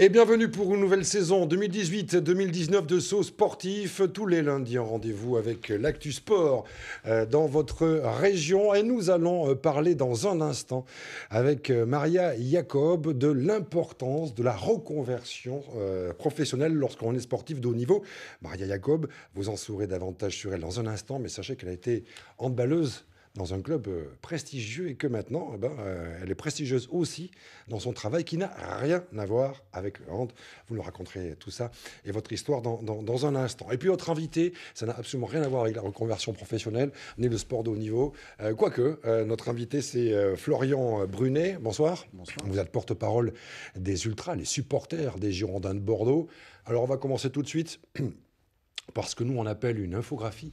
Et bienvenue pour une nouvelle saison 2018-2019 de Saut Sportif. Tous les lundis en rendez-vous avec l'actu sport euh, dans votre région. Et nous allons euh, parler dans un instant avec euh, Maria Jacob de l'importance de la reconversion professionnelle lorsqu'on est sportif de haut niveau. Maria Jacob, vous en saurez davantage sur elle dans un instant, mais sachez qu'elle a été handballeuse dans un club euh, prestigieux et que maintenant, eh ben, euh, elle est prestigieuse aussi dans son travail qui n'a rien à voir avec le hand. Vous nous raconterez tout ça et votre histoire dans, un instant. Et puis, votre invité, ça n'a absolument rien à voir avec la reconversion professionnelle ni le sport de haut niveau. Euh, quoique, notre invité, c'est Florian Brunet. Bonsoir. Bonsoir. Vous êtes porte-parole des Ultras, les supporters des Girondins de Bordeaux. Alors, on va commencer tout de suite Parce que nous on appelle une infographie.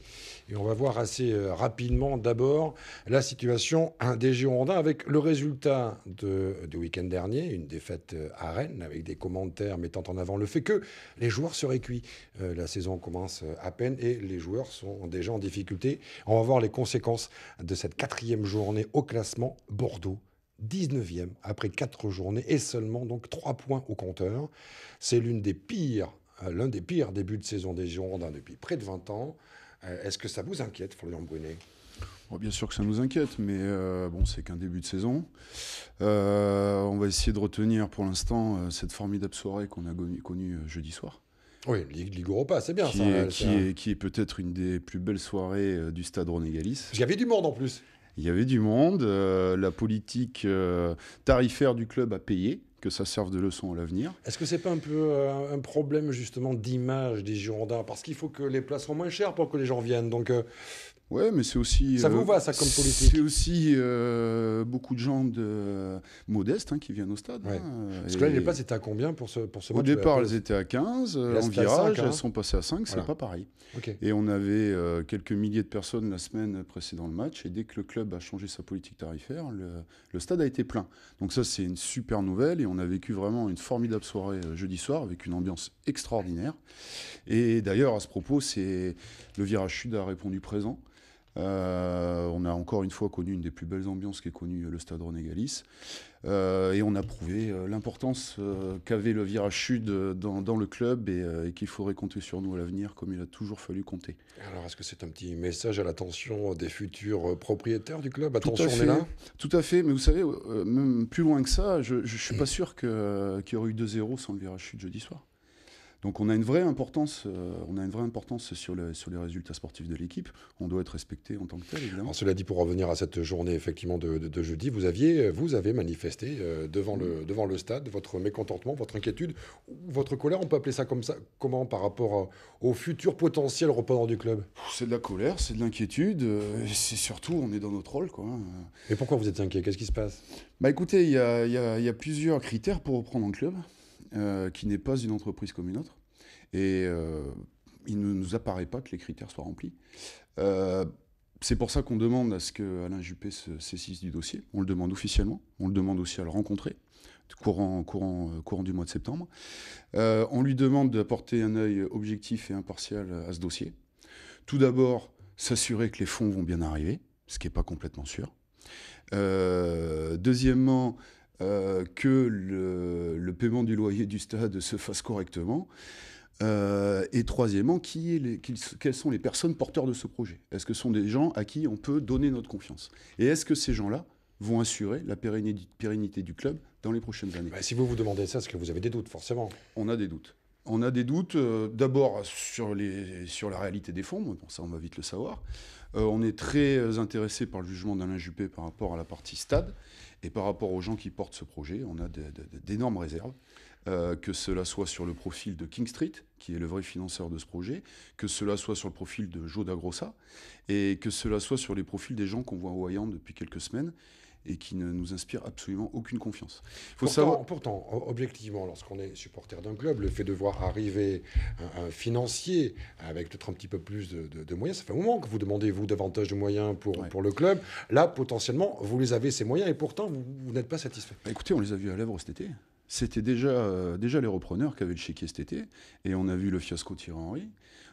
Et on va voir assez euh, rapidement d'abord la situation des Girondins avec le résultat de, du week-end dernier, une défaite euh, à Rennes avec des commentaires mettant en avant le fait que les joueurs seraient cuits. Euh, la saison commence à peine et les joueurs sont déjà en difficulté. On va voir les conséquences de cette quatrième journée au classement Bordeaux. 19e après 4 journées et seulement donc 3 points au compteur. C'est l'une des pires euh, l'un des pires débuts de saison des Girondins depuis près de 20 ans. Euh, est-ce que ça vous inquiète, Florian Brunet bon, Bien sûr que ça nous inquiète, mais euh, bon, c'est qu'un début de saison. on va essayer de retenir pour l'instant cette formidable soirée qu'on a connue jeudi soir. Oui, Ligue Europa, c'est bien ça. Est, hein, qui, est, peut-être une des plus belles soirées du stade Ronégalis. Il y avait du monde en plus. Il y avait du monde. la politique tarifaire du club a payé que ça serve de leçon à l'avenir. Est-ce que c'est pas un peu euh, un problème justement d'image des Girondins Parce qu'il faut que les places soient moins chères pour que les gens viennent. Donc euh, Ouais, mais c'est aussi. Ça vous euh, ça, comme politique C'est aussi euh, beaucoup de gens de, modestes hein, qui viennent au stade. Ouais. Hein, Parce que là, les places étaient à combien pour ce, pour ce Au départ, elles étaient à 15. Euh, en virage, hein. elles sont passées à 5. C'est pas pareil. Et on avait quelques milliers de personnes la semaine précédant le match. Et dès que le club a changé sa politique tarifaire, le, le stade a été plein. Donc, ça, c'est une super nouvelle. Et on a vécu vraiment une formidable soirée jeudi soir avec une ambiance extraordinaire. Et d'ailleurs, à ce propos, c'est le virage sud a répondu présent. Euh, on a encore une fois connu une des plus belles ambiances qu'ait connue euh, le stade René galice euh, et on a prouvé l'importance qu'avait le virage sud dans, le club et, qu'il faudrait compter sur nous à l'avenir comme il a toujours fallu compter. Alors est-ce que c'est un petit message à l'attention des futurs propriétaires du club Attention, là Tout à fait, mais vous savez, même plus loin que ça, je ne suis pas sûr qu'il y aurait eu 2-0 sans le virage sud jeudi soir. Donc on a une vraie importance, euh, on a une vraie importance sur, les résultats sportifs de l'équipe. On doit être respecté en tant que tel, évidemment. cela dit, pour revenir à cette journée effectivement de, jeudi, vous aviez, vous avez manifesté euh, devant, le, mm. devant le stade votre mécontentement, votre inquiétude, votre colère. On peut appeler ça comme ça Comment par rapport euh, au futur potentiel repreneur du club C'est de la colère, c'est de l'inquiétude. c'est surtout, on est dans notre rôle, quoi. Hein. Et pourquoi vous êtes inquiet Qu'est-ce qui se passe Bah écoutez, il y a, y a plusieurs critères pour reprendre un club. Euh, qui n'est pas une entreprise comme une autre. Et euh, il ne nous apparaît pas que les critères soient remplis. Euh, c'est pour ça qu'on demande à ce que Alain Juppé se saisisse du dossier. On le demande officiellement. On le demande aussi à le rencontrer courant, courant, courant du mois de septembre. on lui demande d'apporter un œil objectif et impartial à ce dossier. Tout d'abord, s'assurer que les fonds vont bien arriver, ce qui n'est pas complètement sûr. deuxièmement, euh, que le, paiement du loyer du stade se fasse correctement. Euh, et troisièmement, qui quelles sont les personnes porteurs de ce projet Est-ce que ce sont des gens à qui on peut donner notre confiance Et est-ce que ces gens-là vont assurer la pérennité, du club dans les prochaines années bah, Si vous vous demandez ça, c'est que vous avez des doutes, forcément. On a des doutes on a des doutes, euh, d'abord sur, la réalité des fonds, bon, ça on va vite le savoir. Euh, on est très intéressé par le jugement d'Alain Juppé par rapport à la partie stade et par rapport aux gens qui portent ce projet. On a d'énormes réserves, euh, que cela soit sur le profil de King Street, qui est le vrai financeur de ce projet, que cela soit sur le profil de Joe D'Agrossa et que cela soit sur les profils des gens qu'on voit au Hayan depuis quelques semaines, et qui ne nous inspire absolument aucune confiance. Faut pourtant, savoir... pourtant, objectivement, lorsqu'on est supporter d'un club, le fait de voir arriver un, financier avec peut-être un petit peu plus de, moyens, ça fait un moment que vous demandez, vous, davantage de moyens pour, pour le club. Là, potentiellement, vous les avez, ces moyens, et pourtant, vous, n'êtes pas satisfait. Bah, écoutez, on les a vus à l'œuvre cet été. C'était déjà, euh, déjà les repreneurs qui avaient le chéquier cet été, et on a vu le fiasco de Thierry Henry.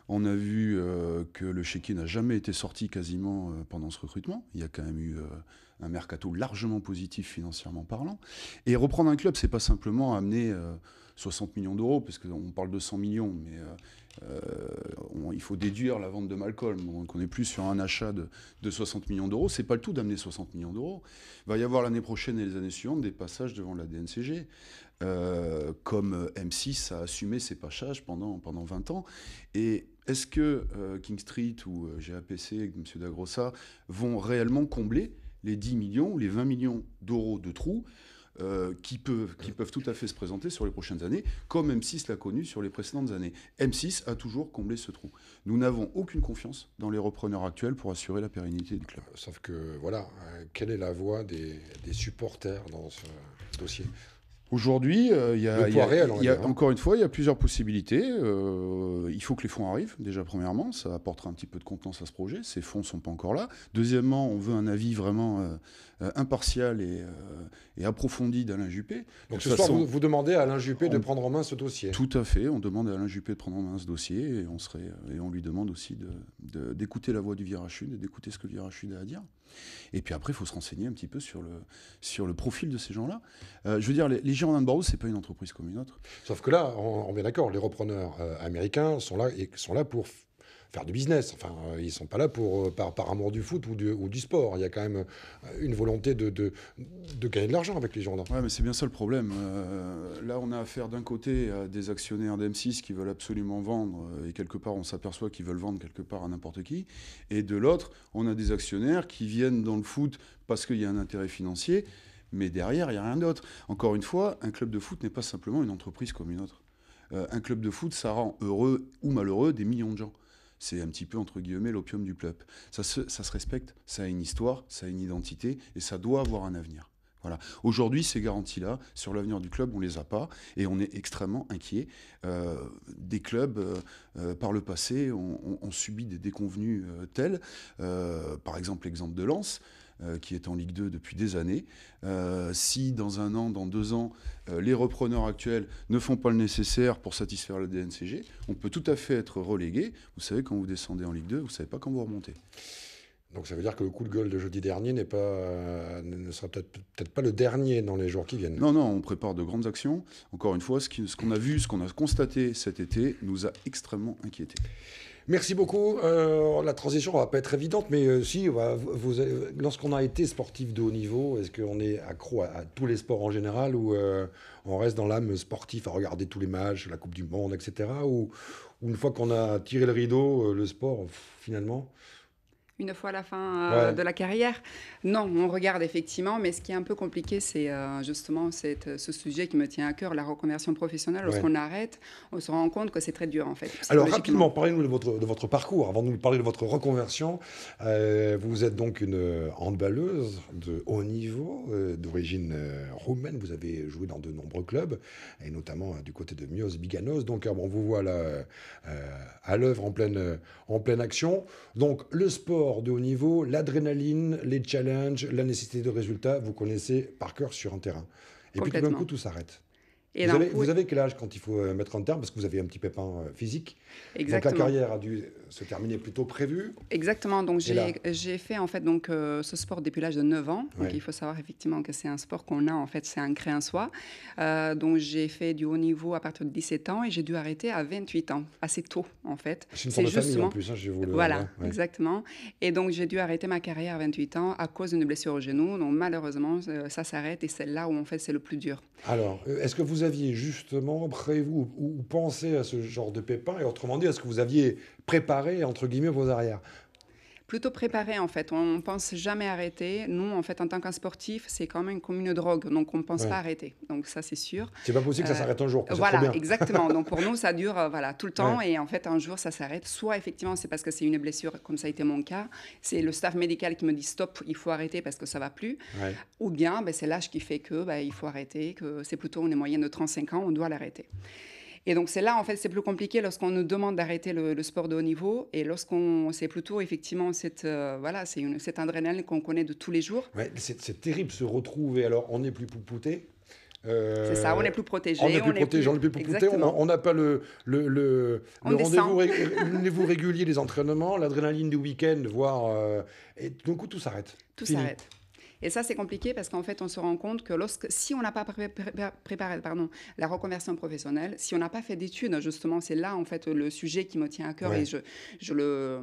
On a vu euh, que le chéquier n'a jamais été sorti quasiment euh, pendant ce recrutement. Il y a quand même eu un mercato largement positif financièrement parlant. Et reprendre un club, c'est pas simplement amener 60 euh, millions d'euros, parce qu'on parle de 100 millions, mais euh, euh, il faut déduire la vente de Malcolm. qu'on on est plus sur un achat de, 60 millions d'euros. C'est pas le tout d'amener 60 millions d'euros. Il va y avoir l'année prochaine et les années suivantes des passages devant la DNCG. comme M6 a assumé ses passages pendant, pendant 20 ans. Et est-ce que King Street ou GAPC, M. d'agrossa vont réellement combler les 10 millions les 20 millions d'euros de trous euh, qui, peuvent, qui peuvent tout à fait se présenter sur les prochaines années, comme M6 l'a connu sur les précédentes années. M6 a toujours comblé ce trou. Nous n'avons aucune confiance dans les repreneurs actuels pour assurer la pérennité du club. Sauf que, voilà, euh, quelle est la voix des, des supporters dans ce dossier Aujourd'hui, euh, il y a, hein. encore une fois, il y a plusieurs possibilités. Euh, il faut que les fonds arrivent, déjà premièrement, ça apportera un petit peu de contenance à ce projet. Ces fonds ne sont pas encore là. Deuxièmement, on veut un avis vraiment euh, euh, impartial et, euh, et approfondie d'Alain Juppé. Donc ce soir, vous, demandez à Alain Juppé de prendre en main ce dossier Tout à fait. On demande à Alain Juppé de prendre en main ce dossier et on, serait, euh, et on lui demande aussi d'écouter de, la voix du Virachud et d'écouter ce que le Virachud a à dire. Et puis après, il faut se renseigner un petit peu sur le, sur le profil de ces gens-là. je veux dire, les, Girondins de Bordeaux, c'est pas une entreprise comme une autre. Sauf que là, on, est d'accord, les repreneurs américains sont là, et, sont là pour faire du business. Enfin, euh, ils ne sont pas là pour, euh, par, amour du foot ou du, sport. Il y a quand même euh, une volonté de, de, gagner de l'argent avec les gens. mais c'est bien ça le problème. là, on a affaire d'un côté à des actionnaires d'M6 qui veulent absolument vendre, et quelque part, on s'aperçoit qu'ils veulent vendre quelque part à n'importe qui. Et de l'autre, on a des actionnaires qui viennent dans le foot parce qu'il y a un intérêt financier, mais derrière, il n'y a rien d'autre. Encore une fois, un club de foot n'est pas simplement une entreprise comme une autre. un club de foot, ça rend heureux ou malheureux des millions de gens. C'est un petit peu, entre guillemets, l'opium du peuple. Ça ça se respecte, ça a une histoire, ça a une identité, et ça doit avoir un avenir. Aujourd'hui, ces garanties-là, sur l'avenir du club, on ne les a pas et on est extrêmement inquiet. Euh, des clubs, euh, euh, par le passé, ont subi des déconvenus tels. par exemple, l'exemple de Lens, qui est en Ligue 2 depuis des années. si dans un an, dans deux ans, les repreneurs actuels ne font pas le nécessaire pour satisfaire le DNCG, on peut tout à fait être relégué. Vous savez, quand vous descendez en Ligue 2, vous ne savez pas quand vous remontez. Donc ça veut dire que le coup de gueule de jeudi dernier n'est pas, euh, ne sera peut-être pas le dernier dans les jours qui viennent. Non, non, on prépare de grandes actions. Encore une fois, ce qu'on ce a vu, ce qu'on a constaté cet été nous a extrêmement inquiétés. Merci beaucoup. Euh, la transition ne va pas être évidente, mais euh, si, lorsqu'on a été sportif de haut niveau, est-ce qu'on est accro à, tous les sports en général ou on reste dans l'âme sportif à regarder tous les matchs, la Coupe du Monde, etc. ou une fois qu'on a tiré le rideau, le sport, finalement une fois à la fin euh, de la carrière. Non, on regarde effectivement, mais ce qui est un peu compliqué, c'est euh, justement ce sujet qui me tient à cœur, la reconversion professionnelle. Lorsqu'on arrête, on se rend compte que c'est très dur en fait. Alors rapidement, parlez-nous de votre, de votre parcours. Avant de nous parler de votre reconversion, euh, vous êtes donc une handballeuse de haut niveau, d'origine roumaine. Vous avez joué dans de nombreux clubs, et notamment du côté de Mios Biganos. Donc on vous voit là à l'œuvre en pleine, en pleine action. Donc le sport de haut niveau, l'adrénaline, les challenges, la nécessité de résultats, vous connaissez par cœur sur un terrain. Et puis tout d'un coup, tout s'arrête. Et vous, avez, quel âge quand il faut euh, mettre en terme Parce que vous avez un petit pépin euh, physique. Exactement. Donc la carrière a dû se terminait plutôt prévu. Exactement. Donc j'ai fait en fait donc euh, ce sport depuis l'âge de 9 ans. Donc il faut savoir effectivement que c'est un sport qu'on a en fait, c'est un en soi. Euh, donc j'ai fait du haut niveau à partir de 17 ans et j'ai dû arrêter à 28 ans, assez tôt en fait. C'est justement de plus, hein, je vous le... Voilà, exactement. Et donc j'ai dû arrêter ma carrière à 28 ans à cause d'une blessure au genou. Donc malheureusement euh, ça s'arrête et c'est là où en fait c'est le plus dur. Alors est-ce que vous aviez justement prévu ou, pensé à ce genre de pépin et autrement dit est-ce que vous aviez préparer, entre guillemets, vos arrières plutôt préparer, en fait. On pense jamais arrêter. Nous, en fait, en tant qu'un sportif, c'est quand même comme une drogue, donc on pense pas arrêter. Donc ça, c'est sûr. C'est pas possible que ça euh, s'arrête un jour. Voilà, exactement. Donc pour nous, ça dure euh, voilà tout le temps et en fait, un jour, ça s'arrête. Soit effectivement, c'est parce que c'est une blessure, comme ça a été mon cas. C'est le staff médical qui me dit stop, il faut arrêter parce que ça va plus. Ou bien, ben, c'est l'âge qui fait que ben, il faut arrêter, que c'est plutôt on est moyenne de 35 ans, on doit l'arrêter. Et donc c'est là, en fait, c'est plus compliqué lorsqu'on nous demande d'arrêter le, sport de haut niveau et lorsqu'on, sait plutôt effectivement cette, euh, voilà, c'est une, cette adrénaline qu'on connaît de tous les jours. Ouais, c'est terrible se retrouver. Alors on n'est plus poupouté. Euh, c'est ça, on est plus protégé. On n'est plus protégé, on poupouté, on n'a pas le, le, le, rendez-vous régulier des entraînements, l'adrénaline du week-end, voire. Euh, et du coup, tout s'arrête. Tout s'arrête. Et ça, c'est compliqué parce qu'en fait, on se rend compte que lorsque, si on n'a pas préparé pardon, la reconversion professionnelle, si on n'a pas fait d'études, justement, c'est là, en fait, le sujet qui me tient à cœur et je, je, le,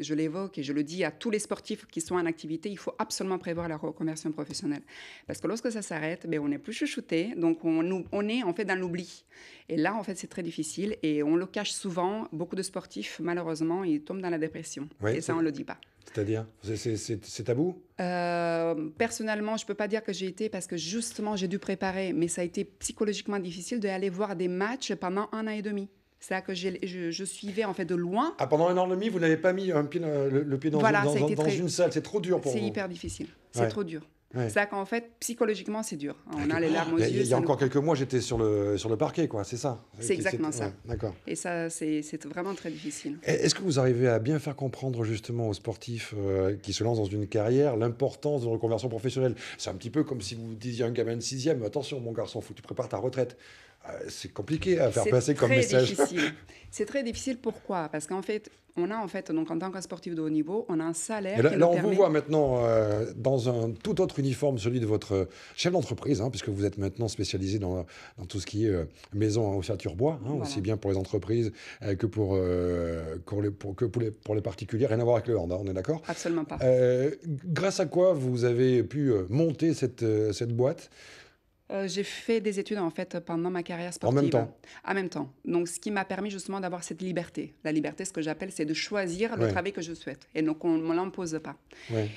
je l'évoque et je le dis à tous les sportifs qui sont en activité, il faut absolument prévoir la reconversion professionnelle. Parce que lorsque ça s'arrête, ben, on n'est plus chouchouté, donc on, on est en fait dans l'oubli. Et là, en fait, c'est très difficile et on le cache souvent. Beaucoup de sportifs, malheureusement, ils tombent dans la dépression. et ça, on ne le dit pas. C'est-à-dire C'est tabou euh, Personnellement, je ne peux pas dire que j'ai été parce que justement, j'ai dû préparer, mais ça a été psychologiquement difficile d'aller voir des matchs pendant un an et demi. C'est dire que je, je, suivais en fait de loin. Ah, pendant un an et demi, vous n'avez pas mis un le, pied dans, une salle. C'est trop dur pour vous. C'est hyper difficile. C'est trop dur. C'est Ça qu'en fait, psychologiquement, c'est dur. On a les larmes aux yeux. Il y a, encore quelques mois, j'étais sur le, sur le parquet, quoi. C'est ça. C'est exactement ça. D'accord. Et ça, c'est vraiment très difficile. Est-ce que vous arrivez à bien faire comprendre justement aux sportifs euh, qui se lancent dans une carrière l'importance de reconversion professionnelle C'est un petit peu comme si vous disiez à un gamin de sixième, attention mon garçon, faut que tu prépares ta retraite. Euh, c'est compliqué à faire passer comme message. C'est très difficile. C'est très difficile Pourquoi Parce qu'en fait, on a en fait, donc en tant qu'un sportif de haut niveau, on a un salaire. là, là on vous voit maintenant euh, dans un tout autre uniforme, celui de votre euh, chef d'entreprise, hein, puisque vous êtes maintenant spécialisé dans, tout ce qui est maison en ossature bois, aussi bien pour les entreprises que, pour, pour les, pour, que les, particuliers. Rien à voir avec le hand, on est d'accord Absolument pas. grâce à quoi vous avez pu monter cette, cette boîte euh, j'ai fait des études en fait pendant ma carrière sportive. En même temps. En même temps. Donc ce qui m'a permis justement d'avoir cette liberté. La liberté, ce que j'appelle, c'est de choisir le travail que je souhaite et donc on ne me l'impose pas.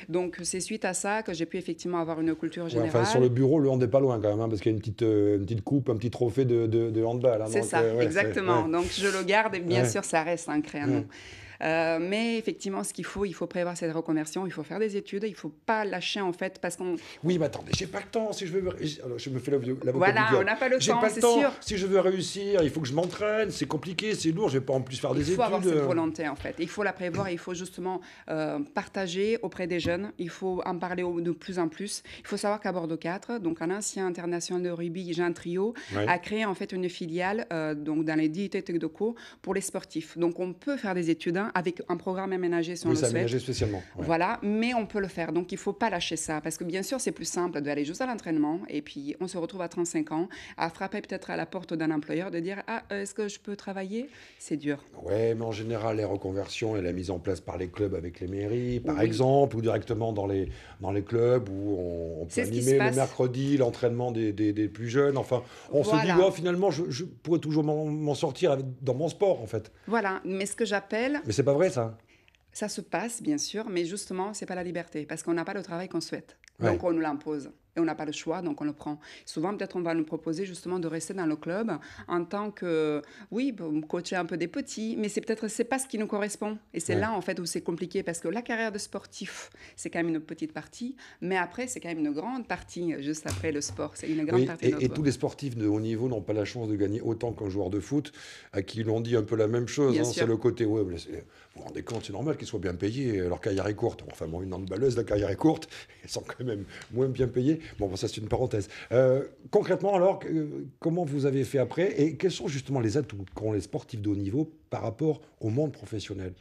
Donc c'est suite à ça que j'ai pu effectivement avoir une culture générale. enfin, sur le bureau, le hand est pas loin quand même hein, parce qu'il y a euh, une petite, coupe, un petit trophée de, handball. Hein. c'est ça, euh, exactement. Donc je le garde et bien sûr ça reste un créneau. Euh, mais effectivement, ce qu'il faut, il faut prévoir cette reconversion, il faut faire des études, il ne faut pas lâcher en fait parce qu'on. Oui, mais attendez, j'ai pas le temps. Si je veux, Alors, je me fais l'avocat Voilà, on n'a pas le temps, c'est sûr. Si je veux réussir, il faut que je m'entraîne. C'est compliqué, c'est lourd. Je vais pas en plus faire des études. Il faut avoir cette euh. volonté en fait. Il faut la prévoir. il faut justement euh, partager auprès des jeunes. Il faut en parler de plus en plus. Il faut savoir qu'à Bordeaux 4, donc un ancien international de rugby, Jean Trio, a créé en fait une filiale donc dans les 10 de co pour les sportifs. Donc on peut faire des études hein, avec un programme aménagé sur on oui, le aménagé spécialement. Voilà, mais on peut le faire. Donc, il ne faut pas lâcher ça parce que, bien sûr, c'est plus simple d'aller juste à l'entraînement et puis on se retrouve à 35 ans à frapper peut-être à la porte d'un employeur de dire Ah, euh, est-ce que je peux travailler C'est dur. Oui, mais en général, les reconversions et la mise en place par les clubs avec les mairies, par exemple, ou directement dans les, dans les clubs où on, peut animer le mercredi l'entraînement des, des, plus jeunes. Enfin, on se dit oh, finalement, je, pourrais toujours m'en sortir dans mon sport, en fait. Voilà, mais ce que j'appelle. C'est pas vrai ça Ça se passe, bien sûr, mais justement, c'est pas la liberté, parce qu'on n'a pas le travail qu'on souhaite. Donc, on nous l'impose et on n'a pas le choix, donc on le prend. Souvent, peut-être on va nous proposer justement de rester dans le club en tant que, oui, coacher un peu des petits, mais c'est peut-être c'est pas ce qui nous correspond. Et c'est là en fait où c'est compliqué parce que la carrière de sportif, c'est quand même une petite partie, mais après c'est quand même une grande partie juste après le sport. C'est une grande partie. Et, et, tous les sportifs de haut niveau n'ont pas la chance de gagner autant qu'un joueur de foot à qui l'on dit un peu la même chose. Hein, c'est le côté, ouais, vous vous rendez compte, c'est normal qu'ils soient bien payés. Leur carrière est courte. Enfin bon, une handballeuse, la carrière est courte. Ils sont quand même même moins bien payé. Bon, ça c'est une parenthèse. Euh, concrètement, alors, euh, comment vous avez fait après et quels sont justement les atouts qu'ont les sportifs de haut niveau par rapport au monde professionnel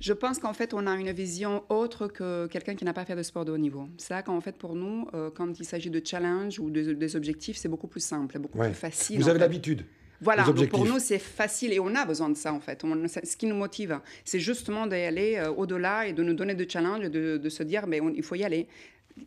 je pense qu'en fait, on a une vision autre que quelqu'un qui n'a pas fait de sport de haut niveau. C'est qu'en fait, pour nous, euh, quand il s'agit de challenge ou des objectifs, c'est beaucoup plus simple, beaucoup plus facile. Vous avez l'habitude voilà, pour nous c'est facile et on a besoin de ça en fait. ce qui nous motive, c'est justement d'aller au-delà et de nous donner de challenges, de, de se dire mais il faut y aller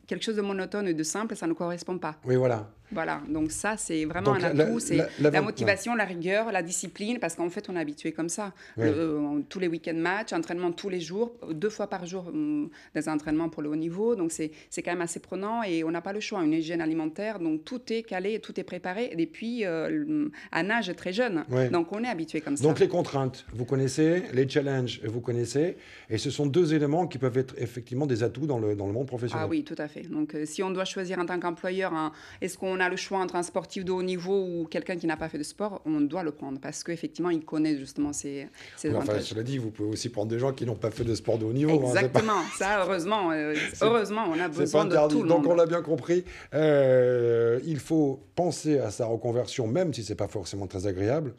quelque chose de monotone et de simple, ça ne correspond pas. Oui, voilà. Voilà, donc ça, c'est vraiment un atout. C'est la, motivation, la rigueur, la discipline, parce qu'en fait, on est habitué comme ça. Euh, tous les week-ends match, entraînement tous les jours, deux fois par jour hum, des entraînements pour le haut niveau. Donc, c'est quand même assez prenant et on n'a pas le choix. Une hygiène alimentaire, donc tout est calé, tout est préparé. Et puis, à euh, un âge très jeune. Donc, on est habitué comme ça. Donc, les contraintes, vous connaissez, les challenges, vous connaissez. Et ce sont deux éléments qui peuvent être effectivement des atouts dans le, dans le monde professionnel. Ah oui, tout à fait. Donc, euh, si on doit choisir en tant qu'employeur, hein, est-ce qu'on on a le choix entre un sportif de haut niveau ou quelqu'un qui n'a pas fait de sport, on doit le prendre parce qu'effectivement, il connaît justement ces, enfin, avantages. Cela dit, vous pouvez aussi prendre des gens qui n'ont pas fait de sport de haut niveau. Hein, Exactement, ça, heureusement, euh, heureusement, on a besoin de tout le Donc, on l'a bien compris, euh, il faut penser à sa reconversion, même si c'est pas forcément très agréable.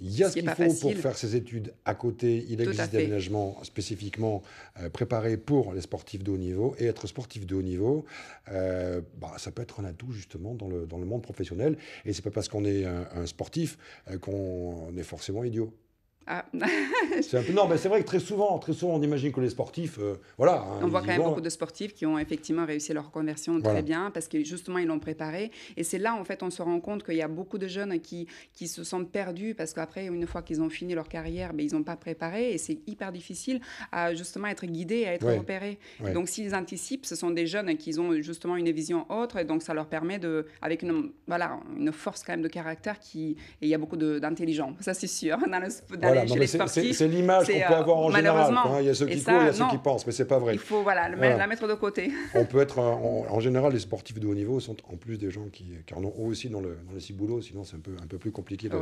Il y a ce, qu'il faut pour faire ses études à côté. Il existe des aménagements spécifiquement euh, préparés pour les sportifs de haut niveau. Et être sportif de haut niveau, euh, bah, ça peut être un atout justement dans le, monde professionnel. Et c'est pas parce qu'on est un sportif euh, qu'on est forcément idiot. Ah. non, mais c'est vrai que très souvent, très souvent, on imagine que les sportifs, euh, voilà. Hein, on voit quand même beaucoup de sportifs qui ont effectivement réussi leur conversion très bien parce que justement ils l'ont préparé. Et c'est là en fait on se rend compte qu'il y a beaucoup de jeunes qui qui se sentent perdus parce qu'après une fois qu'ils ont fini leur carrière, mais ben, ils n'ont pas préparé et c'est hyper difficile à justement être guidé, à être opéré repéré. Donc s'ils anticipent, ce sont des jeunes qui ont justement une vision autre et donc ça leur permet de, avec une voilà une force quand même de caractère qui et il y a beaucoup d'intelligence, ça c'est sûr c'est l'image qu'on peut avoir en euh, général. il y a ceux qui croient, il y a ceux qui pensent, mais c'est pas vrai. Il faut voilà, la mettre de côté. On peut être, en général, les sportifs de haut niveau sont en plus des gens qui, qui en ont aussi dans le, dans le ciboulot, sinon c'est un peu, un peu plus compliqué de,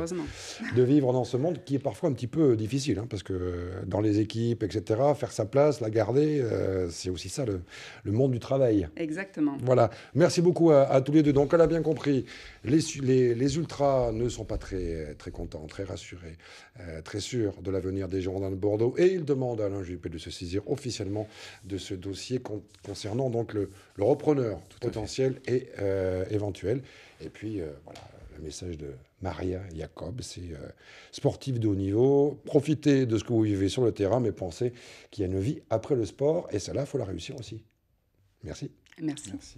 de, vivre dans ce monde qui est parfois un petit peu difficile, hein, parce que euh, dans les équipes, etc., faire sa place, la garder, euh, c'est aussi ça le, le, monde du travail. Exactement. Voilà. Merci beaucoup à, tous les deux. Donc, elle a bien compris, les, les, ultras ne sont pas très, très contents, très rassurés, très sûr de l'avenir des Girondins de Bordeaux et il demande à Alain Juppé de se saisir officiellement de ce dossier concernant donc le, repreneur potentiel et euh, éventuel. Et puis euh, voilà, le message de Maria Jacob, c'est euh, sportif de haut niveau, profitez de ce que vous vivez sur le terrain, mais pensez qu'il y a une vie après le sport et celle-là, il faut la réussir aussi. Merci. Merci.